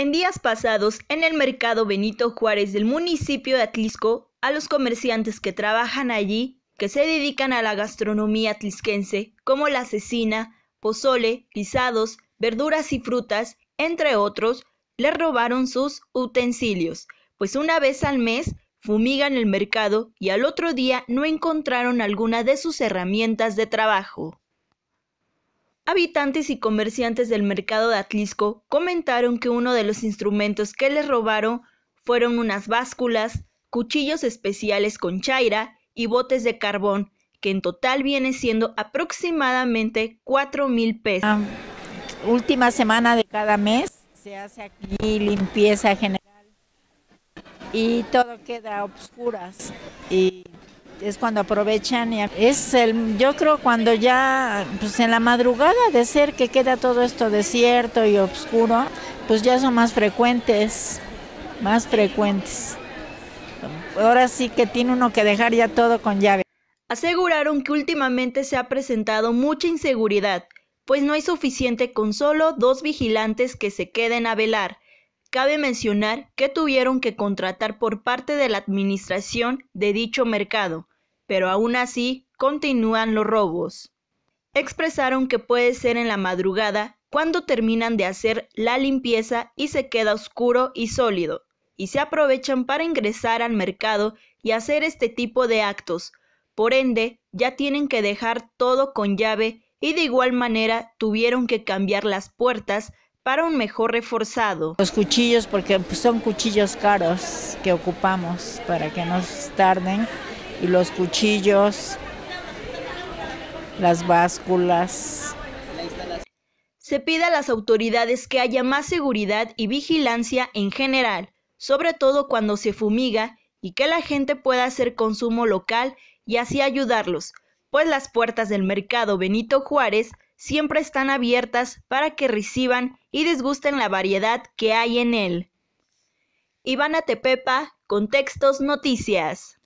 En días pasados, en el mercado Benito Juárez del municipio de Atlisco, a los comerciantes que trabajan allí, que se dedican a la gastronomía atlisquense, como la cecina, pozole, guisados, verduras y frutas, entre otros, les robaron sus utensilios, pues una vez al mes fumigan el mercado y al otro día no encontraron alguna de sus herramientas de trabajo. Habitantes y comerciantes del mercado de Atlisco comentaron que uno de los instrumentos que les robaron fueron unas básculas, cuchillos especiales con chaira y botes de carbón, que en total viene siendo aproximadamente 4 mil pesos. última semana de cada mes se hace aquí limpieza general y todo queda obscuras y es cuando aprovechan y es el yo creo cuando ya pues en la madrugada de ser que queda todo esto desierto y oscuro, pues ya son más frecuentes, más frecuentes. Ahora sí que tiene uno que dejar ya todo con llave. Aseguraron que últimamente se ha presentado mucha inseguridad, pues no hay suficiente con solo dos vigilantes que se queden a velar Cabe mencionar que tuvieron que contratar por parte de la administración de dicho mercado, pero aún así continúan los robos. Expresaron que puede ser en la madrugada cuando terminan de hacer la limpieza y se queda oscuro y sólido, y se aprovechan para ingresar al mercado y hacer este tipo de actos. Por ende, ya tienen que dejar todo con llave y de igual manera tuvieron que cambiar las puertas para un mejor reforzado. Los cuchillos, porque pues, son cuchillos caros que ocupamos para que no tarden, y los cuchillos, las básculas. Se pide a las autoridades que haya más seguridad y vigilancia en general, sobre todo cuando se fumiga, y que la gente pueda hacer consumo local y así ayudarlos, pues las puertas del mercado Benito Juárez siempre están abiertas para que reciban y disgusten la variedad que hay en él. Ivana Tepepa, Contextos Noticias.